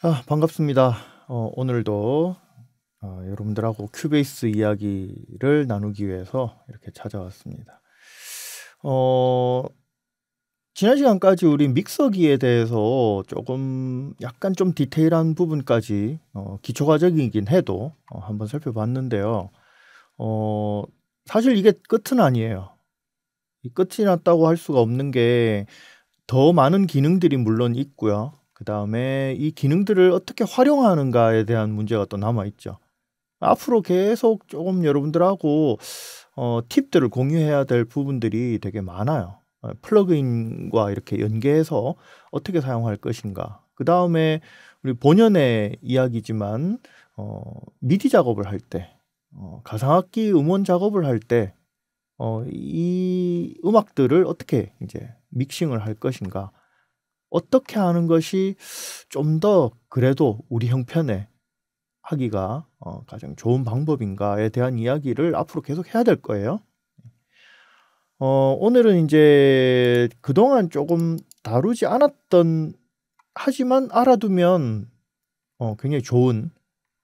아, 반갑습니다. 어, 오늘도 어, 여러분들하고 큐베이스 이야기를 나누기 위해서 이렇게 찾아왔습니다. 어, 지난 시간까지 우리 믹서기에 대해서 조금 약간 좀 디테일한 부분까지 어, 기초과정이긴 해도 어, 한번 살펴봤는데요. 어, 사실 이게 끝은 아니에요. 끝이 났다고 할 수가 없는 게 더 많은 기능들이 물론 있고요. 그 다음에 이 기능들을 어떻게 활용하는가에 대한 문제가 또 남아 있죠. 앞으로 계속 조금 여러분들하고 어, 팁들을 공유해야 될 부분들이 되게 많아요. 어, 플러그인과 이렇게 연계해서 어떻게 사용할 것인가. 그 다음에 우리 본연의 이야기지만 어, 미디 작업을 할 때, 어, 가상악기 음원 작업을 할 때, 어, 이 음악들을 어떻게 이제 믹싱을 할 것인가. 어떻게 하는 것이 좀 더 그래도 우리 형편에 하기가 어, 가장 좋은 방법인가에 대한 이야기를 앞으로 계속 해야 될 거예요. 어, 오늘은 이제 그동안 조금 다루지 않았던 하지만 알아두면 어, 굉장히 좋은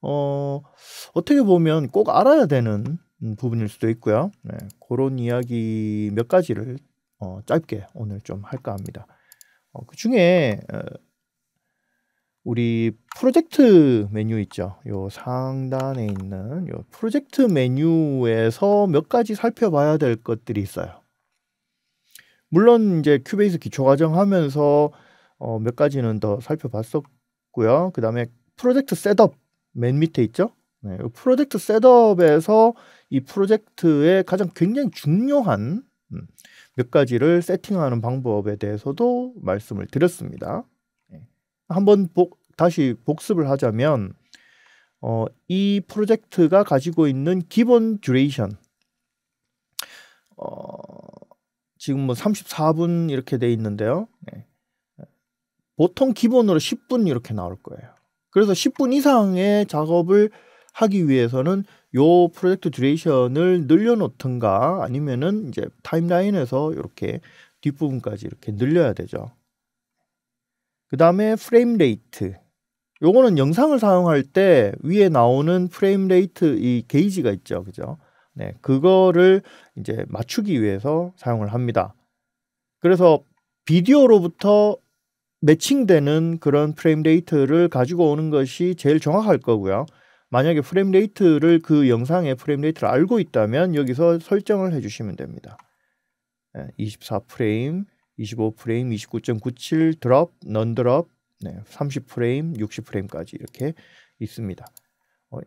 어, 어떻게 보면 꼭 알아야 되는 음, 부분일 수도 있고요. 네, 그런 이야기 몇 가지를 어, 짧게 오늘 좀 할까 합니다. 어, 그 중에 어, 우리 프로젝트 메뉴 있죠. 요 상단에 있는 요 프로젝트 메뉴에서 몇 가지 살펴봐야 될 것들이 있어요. 물론 이제 큐베이스 기초 과정 하면서 어, 몇 가지는 더 살펴봤었고요. 그 다음에 프로젝트 셋업 맨 밑에 있죠. 네, 프로젝트 셋업에서 이 프로젝트의 가장 굉장히 중요한 음, 몇 가지를 세팅하는 방법에 대해서도 말씀을 드렸습니다. 예. 한번 복, 다시 복습을 하자면 어, 이 프로젝트가 가지고 있는 기본 듀레이션 어, 지금 뭐 34분 이렇게 돼 있는데요. 네. 보통 기본으로 10분 이렇게 나올 거예요. 그래서 10분 이상의 작업을 하기 위해서는 요 프로젝트 듀레이션을 늘려놓든가 아니면은 이제 타임라인에서 이렇게 뒷부분까지 이렇게 늘려야 되죠. 그 다음에 프레임 레이트. 요거는 영상을 사용할 때 위에 나오는 프레임 레이트 이 게이지가 있죠. 그죠? 네. 그거를 이제 맞추기 위해서 사용을 합니다. 그래서 비디오로부터 매칭되는 그런 프레임 레이트를 가지고 오는 것이 제일 정확할 거고요. 만약에 프레임 레이트를 그 영상의 프레임 레이트를 알고 있다면 여기서 설정을 해주시면 됩니다. 24프레임, 25프레임, 29.97 드롭, 넌 드롭, 네, 30프레임, 60프레임까지 이렇게 있습니다. 어,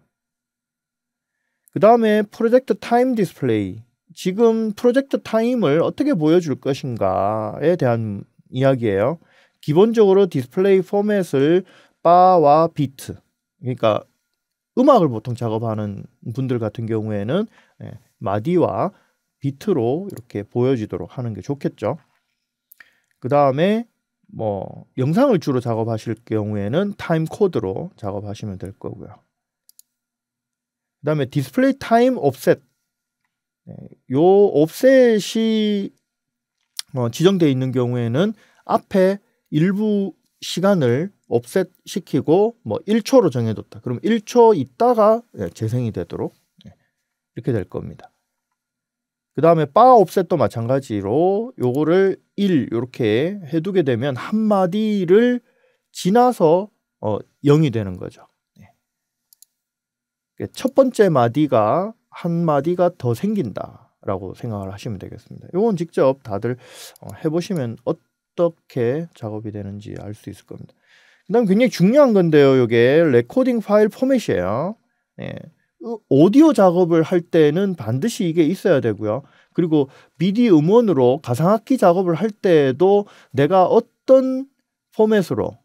그 다음에 프로젝트 타임 디스플레이. 지금 프로젝트 타임을 어떻게 보여줄 것인가에 대한 이야기예요. 기본적으로 디스플레이 포맷을 바와 비트, 그러니까 음악을 보통 작업하는 분들 같은 경우에는 예, 마디와 비트로 이렇게 보여지도록 하는 게 좋겠죠. 그 다음에 뭐 영상을 주로 작업하실 경우에는 타임 코드로 작업하시면 될 거고요. 그 다음에 디스플레이 타임 옵셋 예, 요 옵셋이 뭐 지정되어 있는 경우에는 앞에 일부 시간을 옵셋 시키고 뭐 1초로 정해뒀다. 그럼 1초 있다가 예, 재생이 되도록 예, 이렇게 될 겁니다. 그 다음에 바 옵셋도 마찬가지로 요거를 1 이렇게 해두게 되면 한 마디를 지나서 어 0이 되는 거죠. 예. 첫 번째 마디가 한 마디가 더 생긴다라고 생각을 하시면 되겠습니다. 요건 직접 다들 어, 해보시면 어떻게 작업이 되는지 알 수 있을 겁니다. 그다음 굉장히 중요한 건데요. 이게 레코딩 파일 포맷이에요. 예. 오디오 작업을 할 때는 반드시 이게 있어야 되고요. 그리고 미디 음원으로 가상악기 작업을 할 때에도 내가 어떤 포맷으로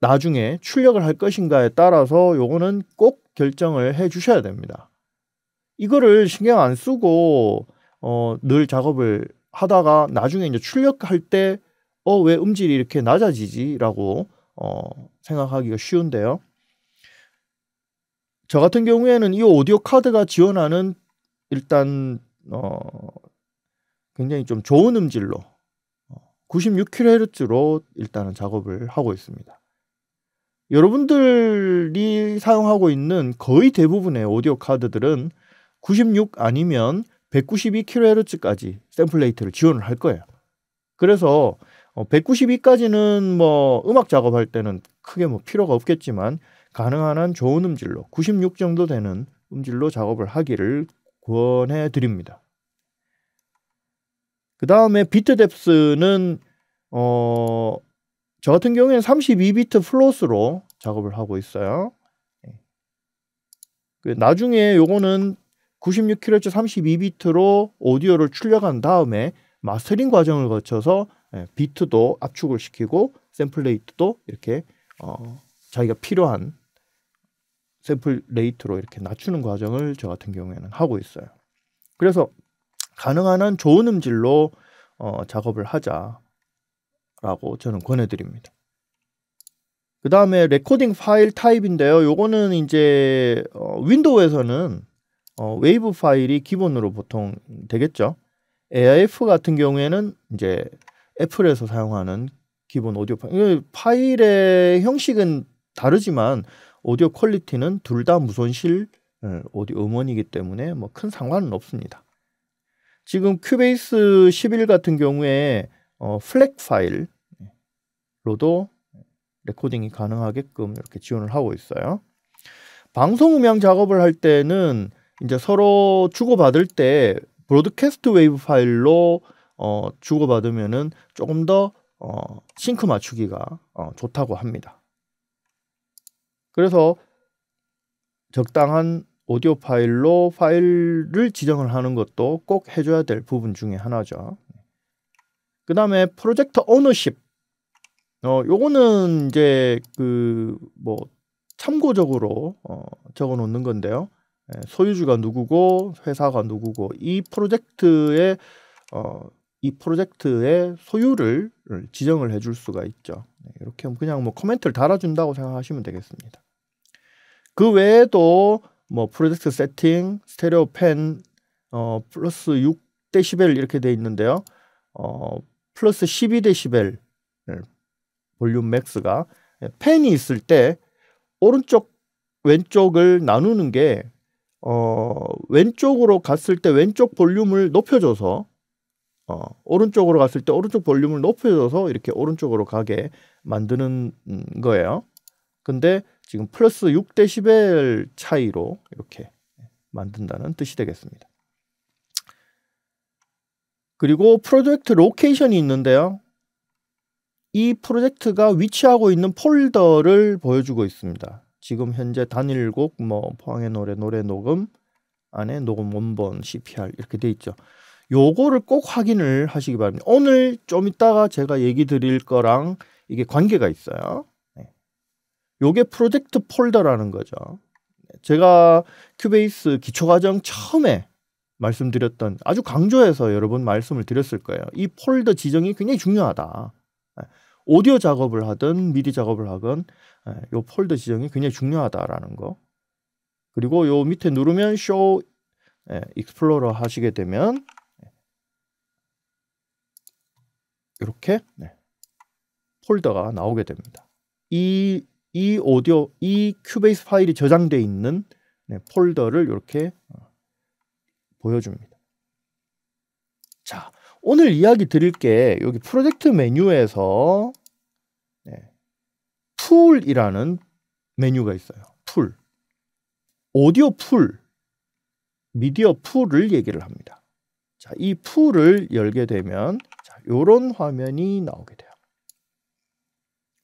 나중에 출력을 할 것인가에 따라서 요거는 꼭 결정을 해 주셔야 됩니다. 이거를 신경 안 쓰고 어, 늘 작업을 하다가 나중에 이제 출력할 때 어, 왜 음질이 이렇게 낮아지지? 라고 어, 생각하기가 쉬운데요. 저 같은 경우에는 이 오디오 카드가 지원하는 일단 어, 굉장히 좀 좋은 음질로 96kHz로 어, 일단은 작업을 하고 있습니다. 여러분들이 사용하고 있는 거의 대부분의 오디오 카드들은 96 아니면 192kHz까지 샘플 레이트를 지원을 할 거예요. 그래서 어, 192까지는 뭐 음악 작업할 때는 크게 뭐 필요가 없겠지만 가능한 한 좋은 음질로 96 정도 되는 음질로 작업을 하기를 권해 드립니다. 그 다음에 비트 뎁스는 어, 저 같은 경우에는 32비트 플롯으로 작업을 하고 있어요. 예. 그 나중에 요거는 96kHz 32비트로 오디오를 출력한 다음에 마스터링 과정을 거쳐서 예, 비트도 압축을 시키고 샘플 레이트도 이렇게 어, 자기가 필요한 샘플 레이트로 이렇게 낮추는 과정을 저 같은 경우에는 하고 있어요. 그래서 가능한 한 좋은 음질로 어, 작업을 하자라고 저는 권해드립니다. 그 다음에 레코딩 파일 타입인데요. 요거는 이제 어, 윈도우에서는 어, 웨이브 파일이 기본으로 보통 되겠죠. AIF 같은 경우에는 이제 애플에서 사용하는 기본 오디오 파일. 파일의 형식은 다르지만 오디오 퀄리티는 둘 다 무손실 예, 오디오 음원이기 때문에 뭐 큰 상관은 없습니다. 지금 큐베이스 11 같은 경우에 어, 플렉 파일로도 레코딩이 가능하게끔 이렇게 지원을 하고 있어요. 방송 음향 작업을 할 때는 이제 서로 주고받을 때 브로드캐스트 웨이브 파일로 어, 주고받으면은 조금 더 어, 싱크 맞추기가 어, 좋다고 합니다. 그래서 적당한 오디오 파일로 파일을 지정을 하는 것도 꼭 해줘야 될 부분 중에 하나죠. 그 다음에 프로젝트 오너십. 어, 요거는 이제 그 뭐 참고적으로 어, 적어 놓는 건데요. 예, 소유주가 누구고 회사가 누구고 이 프로젝트의 어, 이 프로젝트의 소유를 지정을 해줄 수가 있죠. 네, 이렇게 그냥 뭐 코멘트를 달아준다고 생각하시면 되겠습니다. 그 외에도 뭐 프로젝트 세팅, 스테레오 펜, 어, 플러스 6데시벨 이렇게 돼 있는데요. 어, 플러스 12데시벨 볼륨 맥스가 펜이 있을 때 오른쪽 왼쪽을 나누는 게 어, 왼쪽으로 갔을 때 왼쪽 볼륨을 높여줘서 어, 오른쪽으로 갔을 때 오른쪽 볼륨을 높여줘서 이렇게 오른쪽으로 가게 만드는 음, 거예요. 근데 지금 플러스 6데시벨 차이로 이렇게 만든다는 뜻이 되겠습니다. 그리고 프로젝트 로케이션이 있는데요. 이 프로젝트가 위치하고 있는 폴더를 보여주고 있습니다. 지금 현재 단일곡, 뭐 포항의 노래, 노래 녹음, 안에 녹음 원본, CPR 이렇게 돼 있죠. 요거를 꼭 확인을 하시기 바랍니다. 오늘 좀 이따가 제가 얘기 드릴 거랑 이게 관계가 있어요. 네. 요게 프로젝트 폴더라는 거죠. 네. 제가 큐베이스 기초과정 처음에 말씀드렸던 아주 강조해서 여러 분 말씀을 드렸을 거예요. 이 폴더 지정이 굉장히 중요하다. 네. 오디오 작업을 하든 미디 작업을 하건 이 폴더 지정이 굉장히 중요하다라는 거. 그리고 요 밑에 누르면 쇼 익스플로러 하시게 되면 이렇게 네. 폴더가 나오게 됩니다. 이, 이 오디오, 이 큐베이스 파일이 저장되어 있는 네, 폴더를 이렇게 어, 보여줍니다. 자, 오늘 이야기 드릴 게 여기 프로젝트 메뉴에서 네, 풀이라는 메뉴가 있어요. 풀. 오디오 풀, 미디어 풀을 얘기를 합니다. 자, 이 풀을 열게 되면 자, 요런 화면이 나오게 돼요.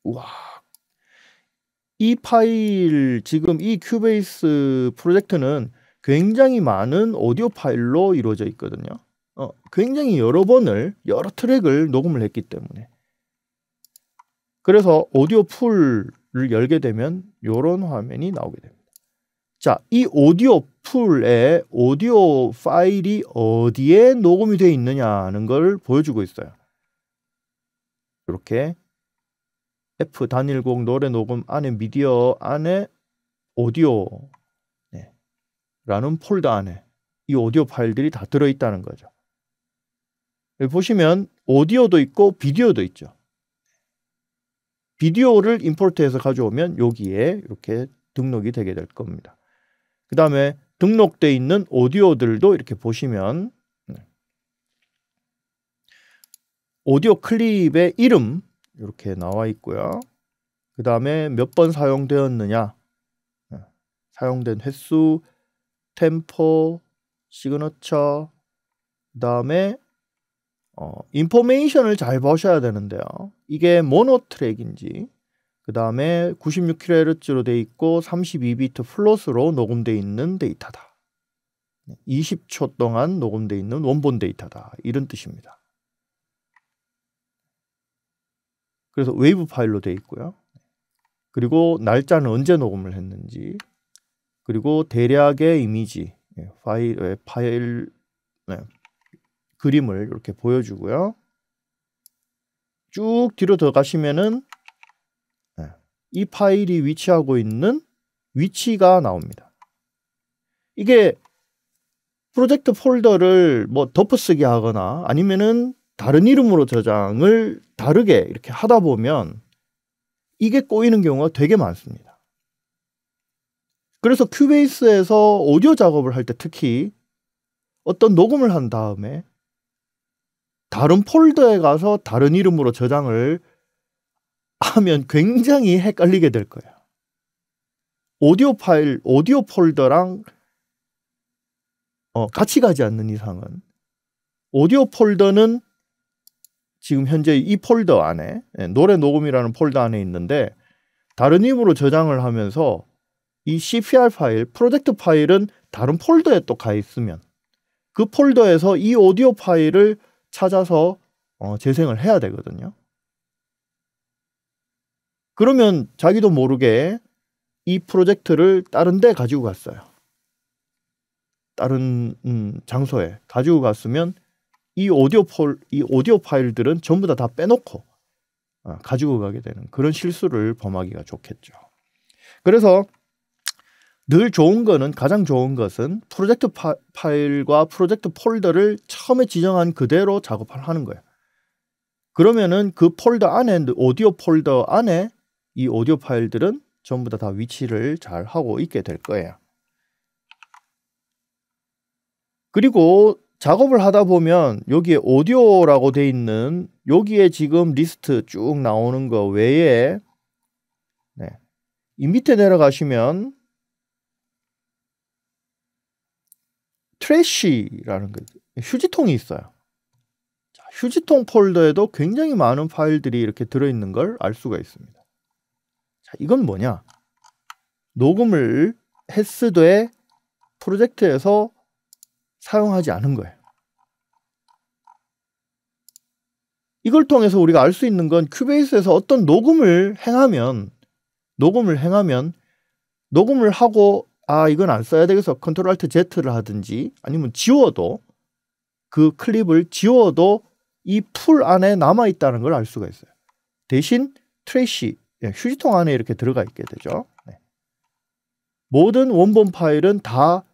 우와. 이 파일 지금 이 큐베이스 프로젝트는 굉장히 많은 오디오 파일로 이루어져 있거든요. 어, 굉장히 여러 번을 여러 트랙을 녹음을 했기 때문에 그래서 오디오 풀을 열게 되면 이런 화면이 나오게 됩니다. 자, 이 오디오 풀의 오디오 파일이 어디에 녹음이 되어 있느냐는 걸 보여주고 있어요. 이렇게 F 단일곡 노래 녹음 안에 미디어 안에 오디오 네. 라는 폴더 안에 이 오디오 파일들이 다 들어있다는 거죠. 여기 보시면 오디오도 있고 비디오도 있죠. 비디오를 임포트해서 가져오면 여기에 이렇게 등록이 되게 될 겁니다. 그 다음에 등록돼 있는 오디오들도 이렇게 보시면 네. 오디오 클립의 이름 이렇게 나와 있고요. 그 다음에 몇 번 사용되었느냐 네. 사용된 횟수, 템포, 시그너처 그 다음에 어, 인포메이션을 잘 보셔야 되는데요. 이게 모노 트랙인지 그 다음에 96kHz로 돼 있고 32비트 플롯으로 녹음돼 있는 데이터다. 20초 동안 녹음돼 있는 원본 데이터다. 이런 뜻입니다. 그래서 웨이브 파일로 돼 있고요. 그리고 날짜는 언제 녹음을 했는지 그리고 대략의 이미지 예, 파일 예, 파일 네, 그림을 이렇게 보여주고요. 쭉 뒤로 더 가시면은 이 파일이 위치하고 있는 위치가 나옵니다. 이게 프로젝트 폴더를 뭐 덮어쓰기 하거나 아니면은 다른 이름으로 저장을 다르게 이렇게 하다 보면 이게 꼬이는 경우가 되게 많습니다. 그래서 큐베이스에서 오디오 작업을 할 때 특히 어떤 녹음을 한 다음에 다른 폴더에 가서 다른 이름으로 저장을 하면 굉장히 헷갈리게 될 거예요. 오디오 파일, 오디오 폴더랑 어, 같이 가지 않는 이상은 오디오 폴더는 지금 현재 이 폴더 안에 예, 노래 녹음이라는 폴더 안에 있는데 다른 이름으로 저장을 하면서 이 CPR 파일, 프로젝트 파일은 다른 폴더에 또 가 있으면 그 폴더에서 이 오디오 파일을 찾아서 어, 재생을 해야 되거든요. 그러면 자기도 모르게 이 프로젝트를 다른 데 가지고 갔어요. 다른 음, 장소에 가지고 갔으면 이 오디오 폴, 이 오디오 파일들은 전부 다 다 빼놓고 어, 가지고 가게 되는 그런 실수를 범하기가 좋겠죠. 그래서 늘 좋은 거는 가장 좋은 것은 프로젝트 파, 일과 프로젝트 폴더를 처음에 지정한 그대로 작업을 하는 거예요. 그러면은 그 폴더 안에 오디오 폴더 안에 이 오디오 파일들은 전부 다, 다 위치를 잘 하고 있게 될 거예요. 그리고 작업을 하다 보면 여기에 오디오라고 돼 있는 여기에 지금 리스트 쭉 나오는 거 외에 네. 이 밑에 내려가시면 트래쉬라는 거 그 휴지통이 있어요. 휴지통 폴더에도 굉장히 많은 파일들이 이렇게 들어있는 걸 알 수가 있습니다. 자, 이건 뭐냐? 녹음을 했으되 프로젝트에서 사용하지 않은 거예요. 이걸 통해서 우리가 알 수 있는 건 큐베이스에서 어떤 녹음을 행하면 녹음을 행하면 녹음을 하고 아 이건 안 써야 되겠어 컨트롤 알트 Z를 하든지 아니면 지워도 그 클립을 지워도 이 풀 안에 남아 있다는 걸 알 수가 있어요. 대신 트레이시 예, 휴지통 안에 이렇게 들어가 있게 되죠. 네. 모든 원본 파일은 다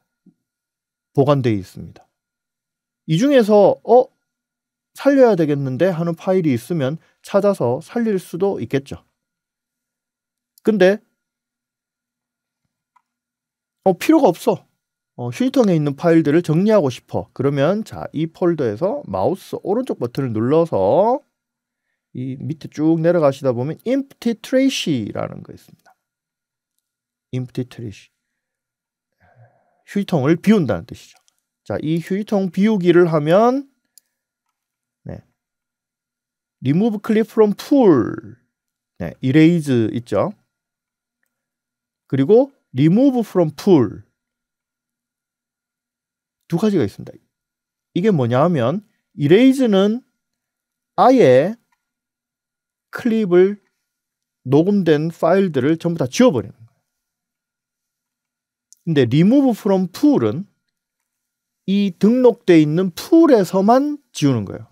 보관되어 있습니다. 이 중에서 어 살려야 되겠는데 하는 파일이 있으면 찾아서 살릴 수도 있겠죠. 근데 어 필요가 없어. 어, 휴지통에 있는 파일들을 정리하고 싶어. 그러면 자, 이 폴더에서 마우스 오른쪽 버튼을 눌러서 이 밑에 쭉 내려가시다 보면 empty trash라는 거 있습니다. empty trash. 휴지통을 비운다는 뜻이죠. 자, 이 휴지통 비우기를 하면 네. remove clip from pool. 네, erase 있죠. 그리고 remove from pool. 두 가지가 있습니다. 이게 뭐냐 하면 erase는 아예 클립을 녹음된 파일들을 전부 다 지워버리는 거예요. 근데 remove from o o l 은이 등록돼 있는 풀에서만 지우는 거예요.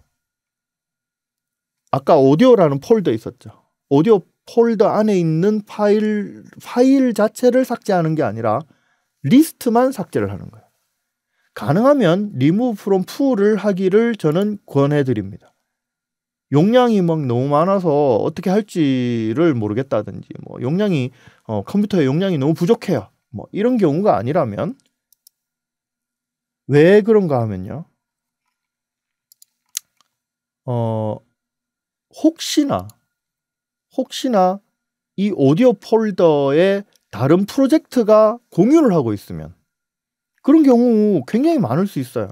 아까 오디오라는 폴더 있었죠. 오디오 폴더 안에 있는 파일 파일 자체를 삭제하는 게 아니라 리스트만 삭제를 하는 거예요. 가능하면 remove from o o l 을 하기를 저는 권해 드립니다. 용량이 막 너무 많아서 어떻게 할지를 모르겠다든지 뭐 용량이 어, 컴퓨터의 용량이 너무 부족해요. 뭐 이런 경우가 아니라면 왜 그런가 하면요. 어 혹시나 혹시나 이 오디오 폴더에 다른 프로젝트가 공유를 하고 있으면 그런 경우 굉장히 많을 수 있어요.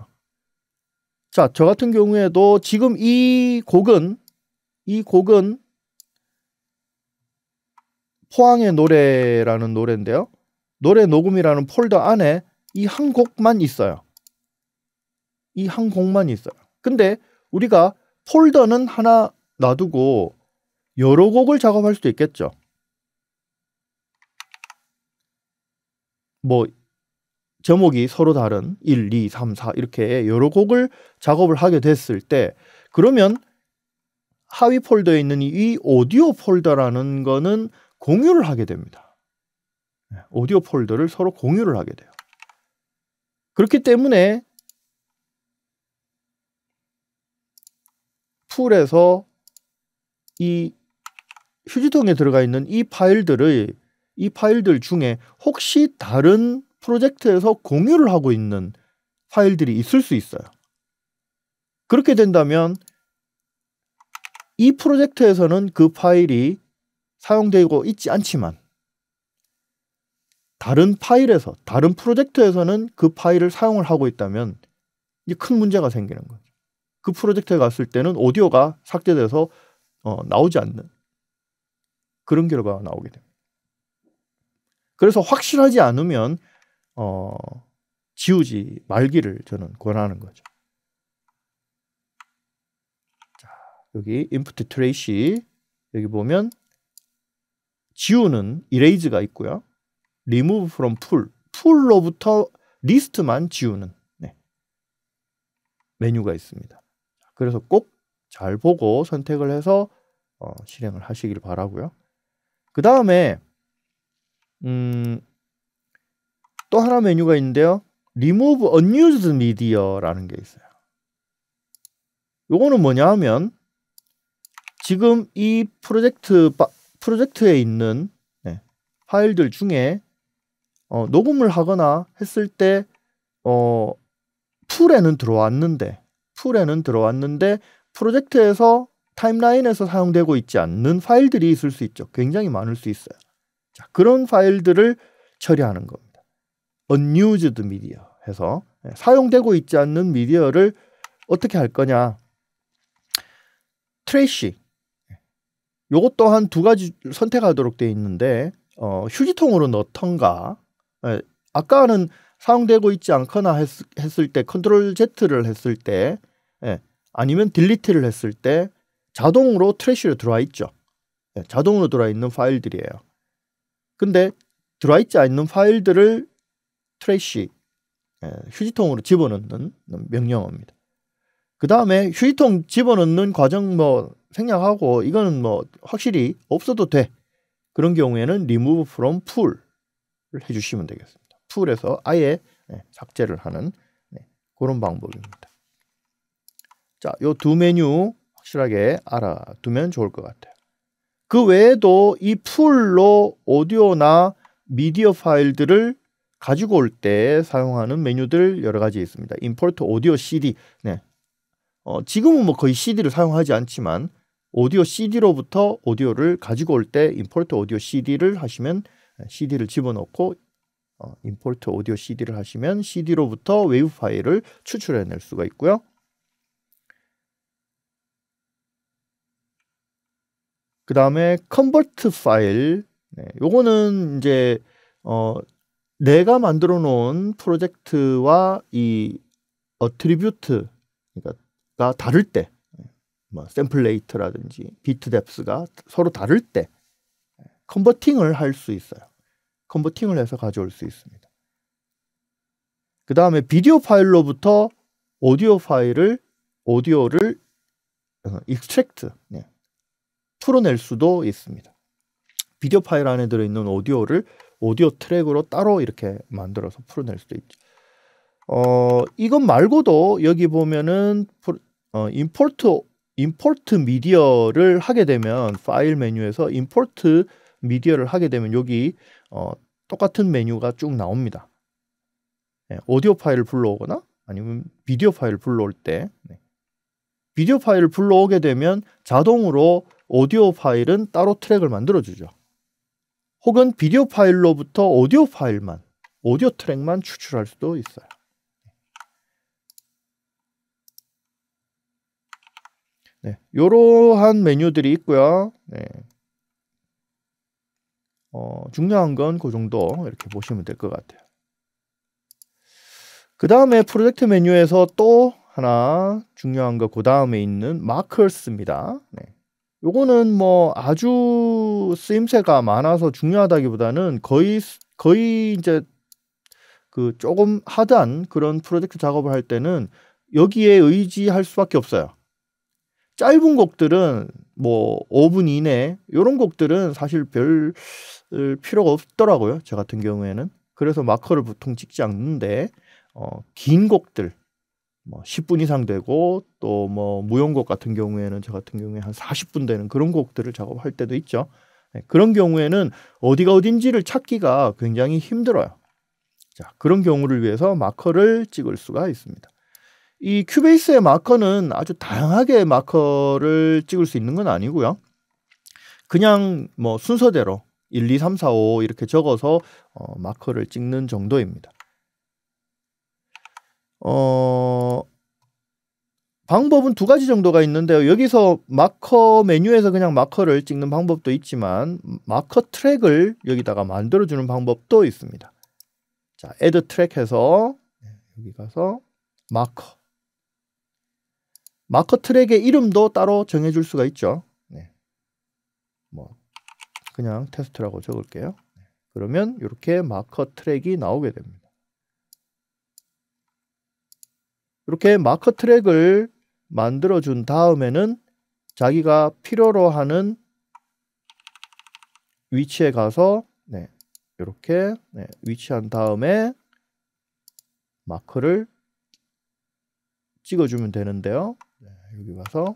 자, 저 같은 경우에도 지금 이 곡은 이 곡은 포항의 노래라는 노래인데요. 노래 녹음이라는 폴더 안에 이 한 곡만 있어요. 이 한 곡만 있어요. 근데 우리가 폴더는 하나 놔두고 여러 곡을 작업할 수도 있겠죠. 뭐 제목이 서로 다른 1, 2, 3, 4 이렇게 여러 곡을 작업을 하게 됐을 때 그러면 하위 폴더에 있는 이 오디오 폴더라는 거는 공유를 하게 됩니다. 네, 오디오 폴더를 서로 공유를 하게 돼요. 그렇기 때문에 풀에서 이 휴지통에 들어가 있는 이 파일들의 이 파일들 중에 혹시 다른 프로젝트에서 공유를 하고 있는 파일들이 있을 수 있어요. 그렇게 된다면 이 프로젝트에서는 그 파일이 사용되고 있지 않지만 다른 파일에서 다른 프로젝트에서는 그 파일을 사용을 하고 있다면 이제 큰 문제가 생기는 거죠. 그 프로젝트에 갔을 때는 오디오가 삭제돼서 어, 나오지 않는 그런 결과가 나오게 됩니다. 그래서 확실하지 않으면 어, 지우지 말기를 저는 권하는 거죠. 자, 여기 input trace 여기 보면 지우는 erase가 있고요. remove from pool l 로부터 리스트만 지우는 네. 메뉴가 있습니다. 그래서 꼭 잘 보고 선택을 해서 어, 실행을 하시길 바라고요. 그 다음에 음, 또 하나 메뉴가 있는데요. Remove Unused Media라는 게 있어요. 요거는 뭐냐 하면 지금 이 프로젝트 바, 프로젝트에 있는 네, 파일들 중에 어, 녹음을 하거나 했을 때 어, 풀에는 들어왔는데 풀에는 들어왔는데 프로젝트에서 타임라인에서 사용되고 있지 않는 파일들이 있을 수 있죠. 굉장히 많을 수 있어요. 자, 그런 파일들을 처리하는 겁니다. unused 미디어 해서 예, 사용되고 있지 않는 미디어를 어떻게 할 거냐. 트레이시. 예. 요것 또한 두 가지 선택하도록 돼 있는데 어, 휴지통으로 넣던가 예, 아까는 사용되고 있지 않거나 했, 을때 컨트롤 Z를 했을 때 예, 아니면 딜리트를 했을 때 자동으로 트래쉬로 들어와 있죠. 예, 자동으로 들어와 있는 파일들이에요. 근데 들어와 있지 않는 파일들을 트레이시 예, 휴지통으로 집어넣는 명령어입니다. 그 다음에 휴지통 집어넣는 과정 뭐 생략하고 이거는 뭐 확실히 없어도 돼 그런 경우에는 remove from pool을 해주시면 되겠습니다. 풀에서 아예 예, 삭제를 하는 네, 그런 방법입니다. 자, 요두 메뉴 확실하게 알아두면 좋을 것 같아요. 그 외에도 이 풀로 오디오나 미디어 파일들을 가지고 올 때 사용하는 메뉴들 여러 가지 있습니다. i 포 p o r t a CD. 네. 어, 지금은 뭐 거의 CD를 사용하지 않지만 오디오 CD로부터 오디오를 가지고 올 때 i 포 p o r t a CD를 하시면 네, CD를 집어넣고 어, i m 트 오디오 CD를 하시면 CD로부터 웨이브 파일을 추출해낼 수가 있고요. 그 다음에 컨버트 파일 네, 요거는 이제 어, 내가 만들어 놓은 프로젝트와 이 어트리뷰트 그러니까 다를 때, 뭐 샘플 레이트라든지 비트 뎁스가 서로 다를 때 컨버팅을 할 수 있어요. 컨버팅을 해서 가져올 수 있습니다. 그 다음에 비디오 파일로부터 오디오 파일을 오디오를 익스트랙트 어, 네, 풀어낼 수도 있습니다. 비디오 파일 안에 들어있는 오디오를 오디오 트랙으로 따로 이렇게 만들어서 풀어낼 수도 있죠. 어, 이것 말고도 여기 보면은 어, 임포트 임포트 미디어를 하게 되면 파일 메뉴에서 임포트 미디어를 하게 되면 여기 어, 똑같은 메뉴가 쭉 나옵니다. 네, 오디오 파일을 불러오거나 아니면 비디오 파일을 불러올 때 네. 비디오 파일을 불러오게 되면 자동으로 오디오 파일은 따로 트랙을 만들어주죠. 혹은 비디오 파일로부터 오디오 파일만, 오디오 트랙만 추출할 수도 있어요. 네, 이러한 메뉴들이 있고요. 네. 어, 중요한 건 그 정도 이렇게 보시면 될 것 같아요. 그 다음에 프로젝트 메뉴에서 또 하나 중요한 거 그 다음에 있는 마커스입니다. 네. 요거는 뭐 아주 쓰임새가 많아서 중요하다기보다는 거의 거의 이제 그 조금 하단 그런 프로젝트 작업을 할 때는 여기에 의지할 수밖에 없어요. 짧은 곡들은 뭐 5분 이내 요런 곡들은 사실 별 필요가 없더라고요. 저 같은 경우에는 그래서 마커를 보통 찍지 않는데 어, 긴 곡들 뭐 10분 이상 되고 또 뭐 무용곡 같은 경우에는 저 같은 경우에 한 40분 되는 그런 곡들을 작업할 때도 있죠. 네, 그런 경우에는 어디가 어딘지를 찾기가 굉장히 힘들어요. 자, 그런 경우를 위해서 마커를 찍을 수가 있습니다. 이 큐베이스의 마커는 아주 다양하게 마커를 찍을 수 있는 건 아니고요. 그냥 뭐 순서대로 1, 2, 3, 4, 5 이렇게 적어서 어, 마커를 찍는 정도입니다. 어, 방법은 두 가지 정도가 있는데요. 여기서 마커 메뉴에서 그냥 마커를 찍는 방법도 있지만 마커 트랙을 여기다가 만들어 주는 방법도 있습니다. 자, add 트랙 해서 여기 가서 마커 마커 트랙의 이름도 따로 정해 줄 수가 있죠. 네. 뭐 그냥 테스트라고 적을게요. 그러면 이렇게 마커 트랙이 나오게 됩니다. 이렇게 마커 트랙을 만들어준 다음에는 자기가 필요로 하는 위치에 가서 네, 이렇게 네, 위치한 다음에 마크를 찍어주면 되는데요. 네, 여기 와서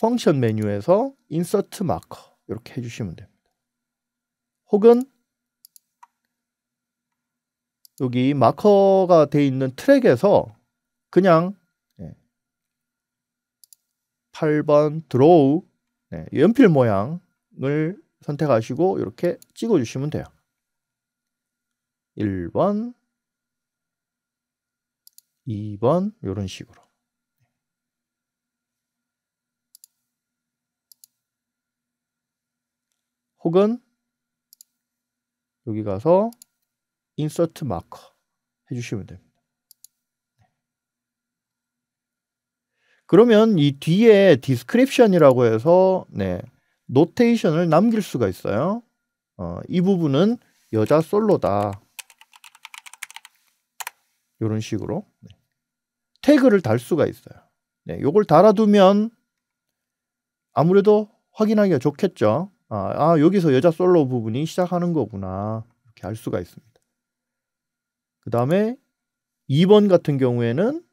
펑션 메뉴에서 인서트 마커 이렇게 해주시면 됩니다. 혹은 여기 마커가 돼 있는 트랙에서 그냥 8번 드로우 네, 연필 모양을 선택하시고 이렇게 찍어 주시면 돼요. 1번 2번 이런 식으로 혹은 여기 가서 인서트 마커 해주시면 됩니다. 그러면 이 뒤에 디스크립션이라고 해서 네, 노테이션을 남길 수가 있어요. 어, 이 부분은 여자 솔로다. 이런 식으로 네. 태그를 달 수가 있어요. 네, 요걸 달아두면 아무래도 확인하기가 좋겠죠. 아, 아, 여기서 여자 솔로 부분이 시작하는 거구나. 이렇게 알 수가 있습니다. 그 다음에 2번 같은 경우에는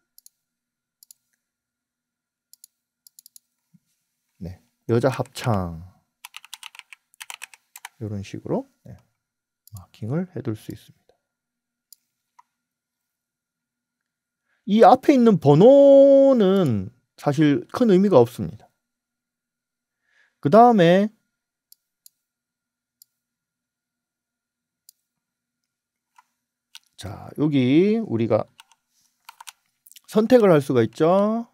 여자 합창 이런 식으로 네. 마킹을 해둘 수 있습니다. 이 앞에 있는 번호는 사실 큰 의미가 없습니다. 그 다음에 자 여기 우리가 선택을 할 수가 있죠.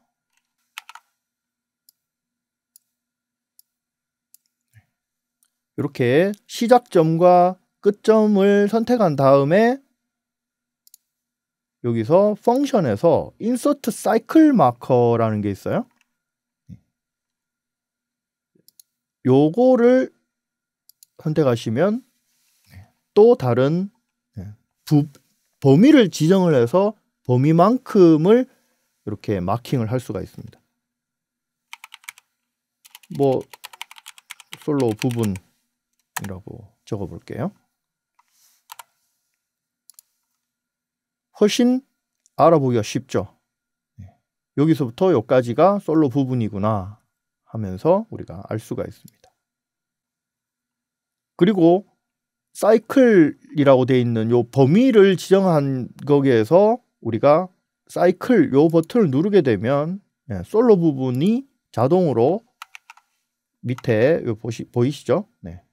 이렇게 시작점과 끝점을 선택한 다음에 여기서 펑션에서 insert cycle marker라는 게 있어요. 요거를 선택하시면 또 다른 부, 범위를 지정을 해서 범위만큼을 이렇게 마킹을 할 수가 있습니다. 뭐 솔로 부분 이라고 적어 볼게요. 훨씬 알아보기가 쉽죠. 네. 여기서부터 여기까지가 솔로 부분이구나 하면서 우리가 알 수가 있습니다. 그리고 사이클이라고 되어 있는 요 범위를 지정한 거기에서 우리가 사이클 요 버튼을 누르게 되면 예, 솔로 부분이 자동으로 밑에 보시, 보이시죠? 네.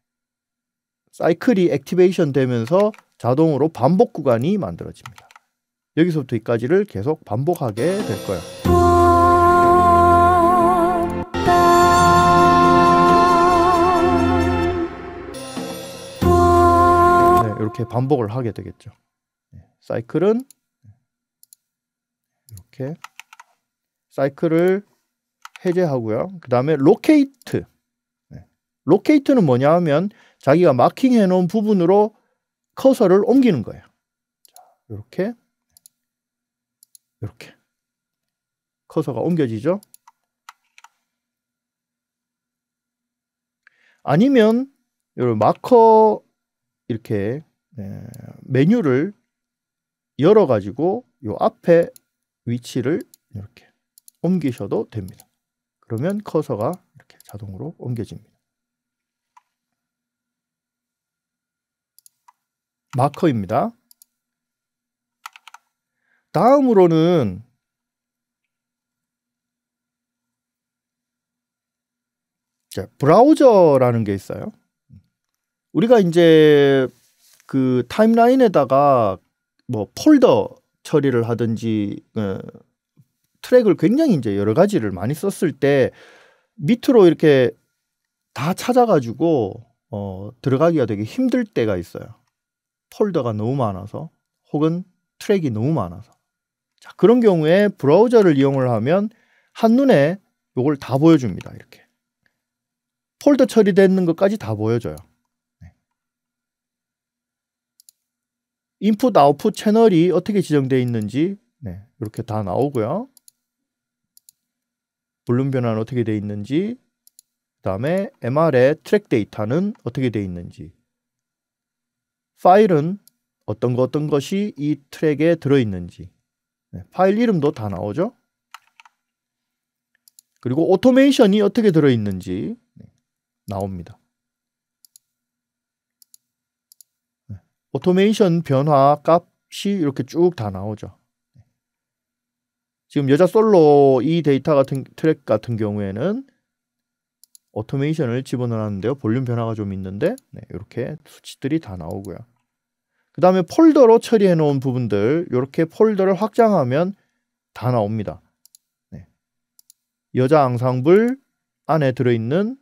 사이클이 액티베이션 되면서 자동으로 반복 구간이 만들어집니다. 여기서부터 여기까지를 계속 반복하게 될 거예요. 네, 이렇게 반복을 하게 되겠죠. 네, 사이클은 이렇게 사이클을 해제하고요. 그 다음에 로케이트 로케이트는 뭐냐 하면 자기가 마킹해 놓은 부분으로 커서를 옮기는 거예요. 이렇게 이렇게 커서가 옮겨지죠. 아니면 이런 마커 이렇게 네, 메뉴를 열어 가지고 요 앞에 위치를 이렇게 옮기셔도 됩니다. 그러면 커서가 이렇게 자동으로 옮겨집니다. 마커입니다. 다음으로는 브라우저라는 게 있어요. 우리가 이제 그 타임라인에다가 뭐 폴더 처리를 하든지 어, 트랙을 굉장히 이제 여러 가지를 많이 썼을 때 밑으로 이렇게 다 찾아가지고 어, 들어가기가 되게 힘들 때가 있어요. 폴더가 너무 많아서 혹은 트랙이 너무 많아서 자, 그런 경우에 브라우저를 이용을 하면 한눈에 이걸 다 보여줍니다. 이렇게 폴더 처리되는 것까지 다 보여줘요. 네. 인풋 아웃풋 채널이 어떻게 지정되어 있는지 네, 이렇게 다 나오고요. 볼륨 변화는 어떻게 되어 있는지 그 다음에 MR의 트랙 데이터는 어떻게 되어 있는지 파일은 어떤 것 어떤 것이 이 트랙에 들어있는지 네, 파일 이름도 다 나오죠. 그리고 오토메이션이 어떻게 들어있는지 네, 나옵니다. 오토메이션 네, 변화 값이 이렇게 쭉 다 나오죠. 지금 여자 솔로 이 데이터 같은 트랙 같은 경우에는 오토메이션을 집어넣었는데요. 볼륨 변화가 좀 있는데 네, 이렇게 수치들이 다 나오고요. 그 다음에 폴더로 처리해 놓은 부분들 이렇게 폴더를 확장하면 다 나옵니다. 네. 여자 앙상블 안에 들어있는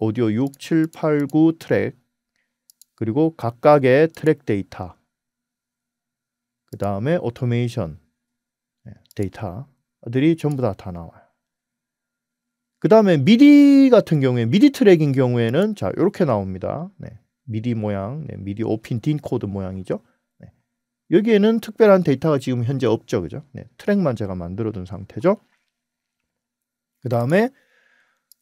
오디오 6, 7, 8, 9 트랙 그리고 각각의 트랙 데이터 그 다음에 오토메이션 네, 데이터들이 전부 다 다 나와요. 그 다음에 미디 같은 경우에 미디 트랙인 경우에는 자 이렇게 나옵니다. 네, 미디 모양, 네, 미디 오핀 딘 코드 모양이죠. 네, 여기에는 특별한 데이터가 지금 현재 없죠, 그죠? 네, 트랙만 제가 만들어둔 상태죠. 그 다음에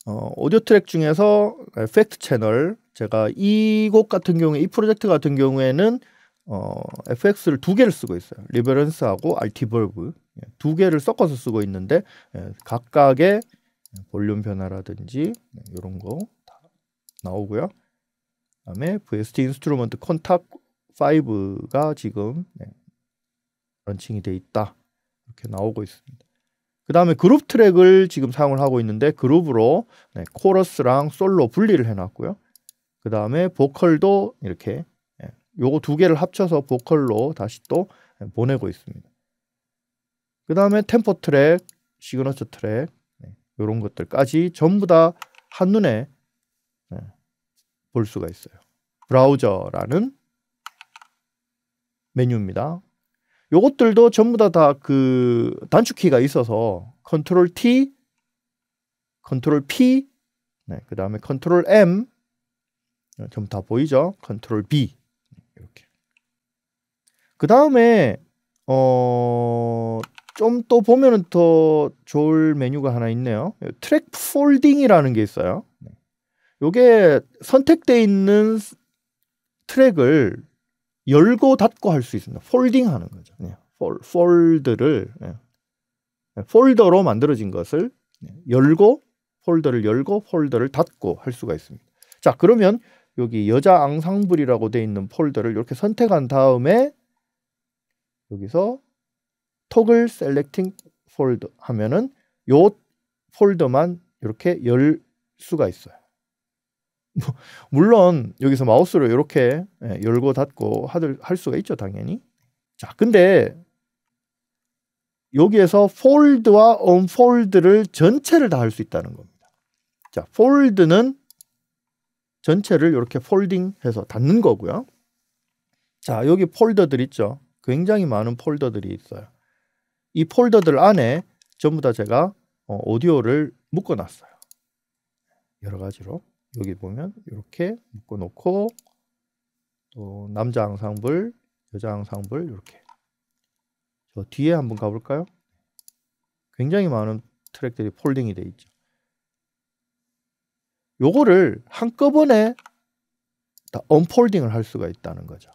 어, 오디오 트랙 중에서 네, 팩트 채널 제가 이 곡 같은 경우에 이 프로젝트 같은 경우에는 어, FX를 두 개를 쓰고 있어요. 리버런스하고 RT 벌브두 네. 개를 섞어서 쓰고 있는데 네, 각각의 볼륨 변화라든지 이런 네, 거다 나오고요. 그다음에 VST 인스트루먼트 컨탑 5가 지금 네, 런칭이 돼 있다 이렇게 나오고 있습니다. 그 다음에 그룹 트랙을 지금 사용을 하고 있는데 그룹으로 네, 코러스랑 솔로 분리를 해놨고요. 그 다음에 보컬도 이렇게 예, 요거 두 개를 합쳐서 보컬로 다시 또 네, 보내고 있습니다. 그 다음에 템포 트랙, 시그너처 트랙, 이런 것들까지 전부 다 한눈에 예, 볼 수가 있어요. 브라우저라는 메뉴입니다. 요것들도 전부 다 다 그 단축키가 있어서 컨트롤 T, 컨트롤 P, 네, 그 다음에 컨트롤 M 어, 전부 다 보이죠? 컨트롤 B 이렇게 그 다음에 어 좀또 보면은 더 좋을 메뉴가 하나 있네요. 트랙 폴딩이라는 게 있어요. 네. 요게 선택돼 있는 트랙을 열고 닫고 할 수 있습니다. 폴딩 하는 거죠. 그 폴, 폴드를 네. 폴더로 만들어진 것을 열고 폴더를 열고 폴더를 닫고 할 수가 있습니다. 자 그러면 여기 여자 앙상블이라고 돼 있는 폴더를 이렇게 선택한 다음에 여기서 t o 셀렉팅 폴 s 하면은 요 폴더만 이렇게 열 수가 있어요. 뭐, 물론 여기서 마우스로 이렇게 예, 열고 닫고 할 수가 있죠 당연히. 자 근데 여기에서 폴드와 언폴드를 전체를 다 할 수 있다는 겁니다. 자 폴드는 전체를 이렇게 폴딩해서 닫는 거고요. 자 여기 폴더들 있죠. 굉장히 많은 폴더들이 있어요. 이 폴더들 안에 전부 다 제가 어, 오디오를 묶어놨어요. 여러 가지로 여기 보면 이렇게 묶어놓고 또 남자 앙상블, 여자 앙상블 이렇게 저 뒤에 한번 가볼까요? 굉장히 많은 트랙들이 폴딩이 돼 있죠. 요거를 한꺼번에 다 언폴딩을 할 수가 있다는 거죠.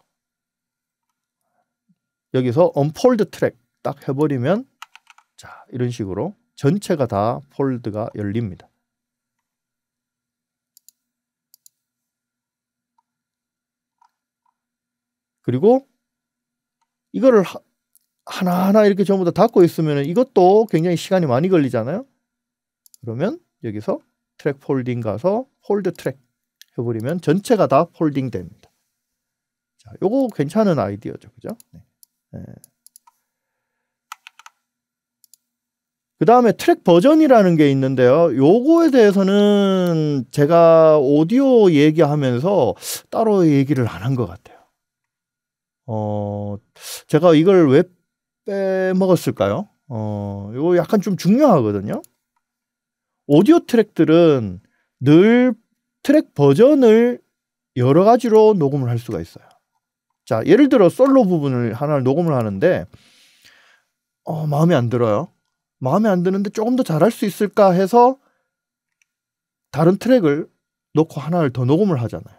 여기서 언폴드 트랙 딱 해버리면 자 이런 식으로 전체가 다 폴드가 열립니다. 그리고 이거를 하, 나하나 이렇게 전부 다 닫고 있으면 이것도 굉장히 시간이 많이 걸리잖아요. 그러면 여기서 트랙 폴딩 가서 폴드 트랙 해버리면 전체가 다 폴딩 됩니다. 자, 요거 괜찮은 아이디어죠. 그죠? 네. 예. 그 다음에 트랙 버전이라는 게 있는데요. 요거에 대해서는 제가 오디오 얘기하면서 따로 얘기를 안 한 것 같아요. 어, 제가 이걸 왜 빼먹었을까요? 어, 요거 약간 좀 중요하거든요. 오디오 트랙들은 늘 트랙 버전을 여러 가지로 녹음을 할 수가 있어요. 자, 예를 들어 솔로 부분을 하나를 녹음을 하는데, 어, 마음에 안 들어요. 마음에 안 드는데 조금 더 잘 할 수 있을까 해서 다른 트랙을 놓고 하나를 더 녹음을 하잖아요.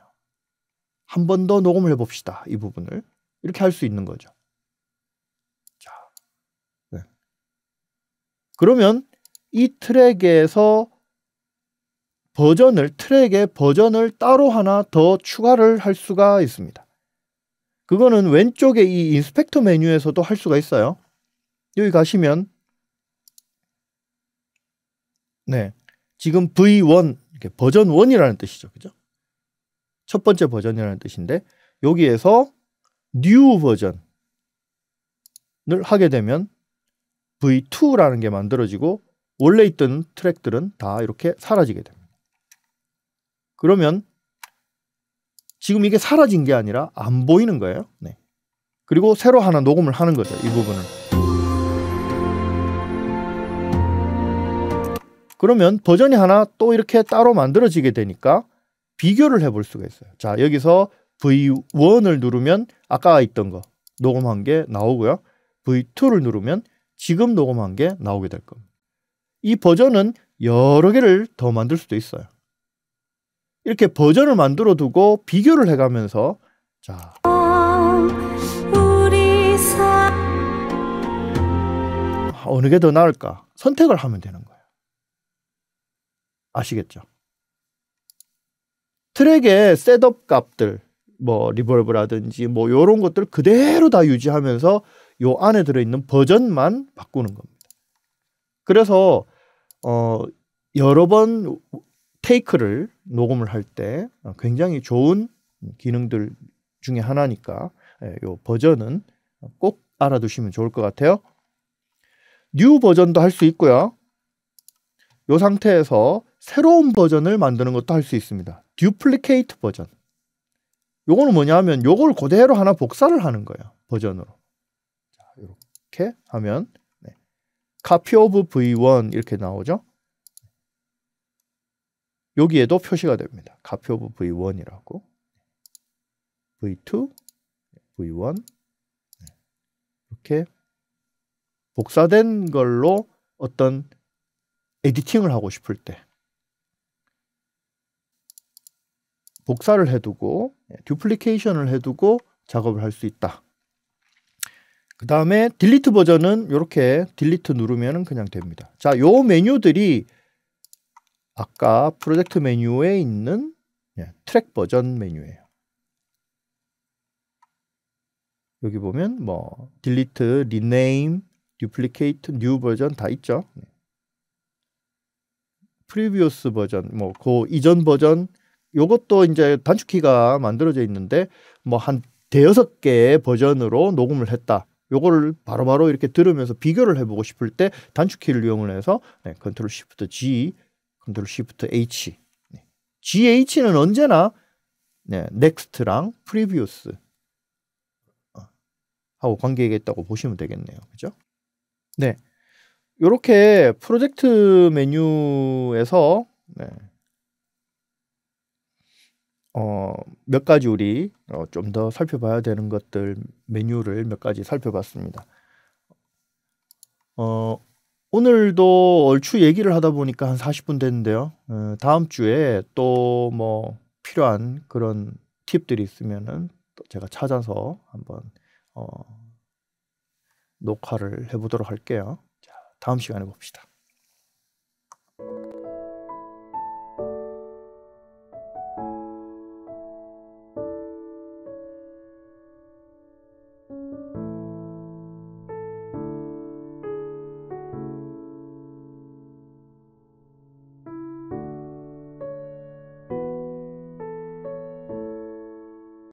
한 번 더 녹음을 해봅시다. 이 부분을. 이렇게 할 수 있는 거죠. 자. 네. 그러면 이 트랙에서 버전을, 트랙의 버전을 따로 하나 더 추가를 할 수가 있습니다. 그거는 왼쪽에 이 인스펙터 메뉴에서도 할 수가 있어요. 여기 가시면 네. 지금 V1 버전 1이라는 뜻이죠. 그죠? 첫 번째 버전이라는 뜻인데 여기에서 new 버전을 하게 되면 V2라는 게 만들어지고 원래 있던 트랙들은 다 이렇게 사라지게 됩니다. 그러면 지금 이게 사라진 게 아니라 안 보이는 거예요. 네. 그리고 새로 하나 녹음을 하는 거죠. 이 부분은. 그러면 버전이 하나 또 이렇게 따로 만들어지게 되니까 비교를 해볼 수가 있어요. 자, 여기서 V1을 누르면 아까 있던 거 녹음한 게 나오고요. V2를 누르면 지금 녹음한 게 나오게 될 겁니다. 이 버전은 여러 개를 더 만들 수도 있어요. 이렇게 버전을 만들어 두고 비교를 해가면서 자 어느 게 더 나을까 선택을 하면 되는 거예요. 아시겠죠? 트랙의 셋업 값들, 뭐 리버브라든지 뭐 요런 것들 그대로 다 유지하면서 요 안에 들어있는 버전만 바꾸는 겁니다. 그래서 어 여러 번 테이크를 녹음을 할때 어, 굉장히 좋은 기능들 중에 하나니까 예, 요 버전은 꼭 알아두시면 좋을 것 같아요. 뉴 버전도 할 수 있고요. 요 상태에서 새로운 버전을 만드는 것도 할 수 있습니다. 듀플리케이트 버전. 요거는 뭐냐 면 요걸 그대로 하나 복사를 하는 거예요. 버전으로. 자, 이렇게 하면 네. copy of v1 이렇게 나오죠. 여기에도 표시가 됩니다. copy of v1이라고. v2, v1 이렇게 복사된 걸로 어떤 에디팅을 하고 싶을 때 복사를 해두고 듀플리케이션을 예, 해두고 작업을 할 수 있다. 그 다음에 딜리트 버전은 이렇게 딜리트 누르면 그냥 됩니다. 자, 요 메뉴들이 아까 프로젝트 메뉴에 있는 트랙 예, 버전 메뉴예요. 여기 보면 뭐 딜리트, 리네임, 듀플리케이트, 뉴 버전 다 있죠. 프리비어스 예. 버전, 뭐 그 이전 버전, 요것도 이제 단축키가 만들어져 있는데 뭐 한 대여섯 개의 버전으로 녹음을 했다. 요걸 바로바로 이렇게 들으면서 비교를 해보고 싶을 때 단축키를 이용을 해서 네, 컨트롤 쉬프트 G, 컨트롤 쉬프트 H. 네. GH는 언제나 네, 넥스트랑 프리뷰스 어, 하고 관계있다고 가 보시면 되겠네요. 그죠? 네. 요렇게 프로젝트 메뉴에서 네. 어, 몇 가지 우리 어, 좀더 살펴봐야 되는 것들 메뉴를 몇 가지 살펴봤습니다. 어, 오늘도 얼추 얘기를 하다 보니까 한 40분 됐는데요. 어, 다음 주에 또 뭐 필요한 그런 팁들이 있으면 제가 찾아서 한번 어, 녹화를 해보도록 할게요. 자, 다음 시간에 봅시다.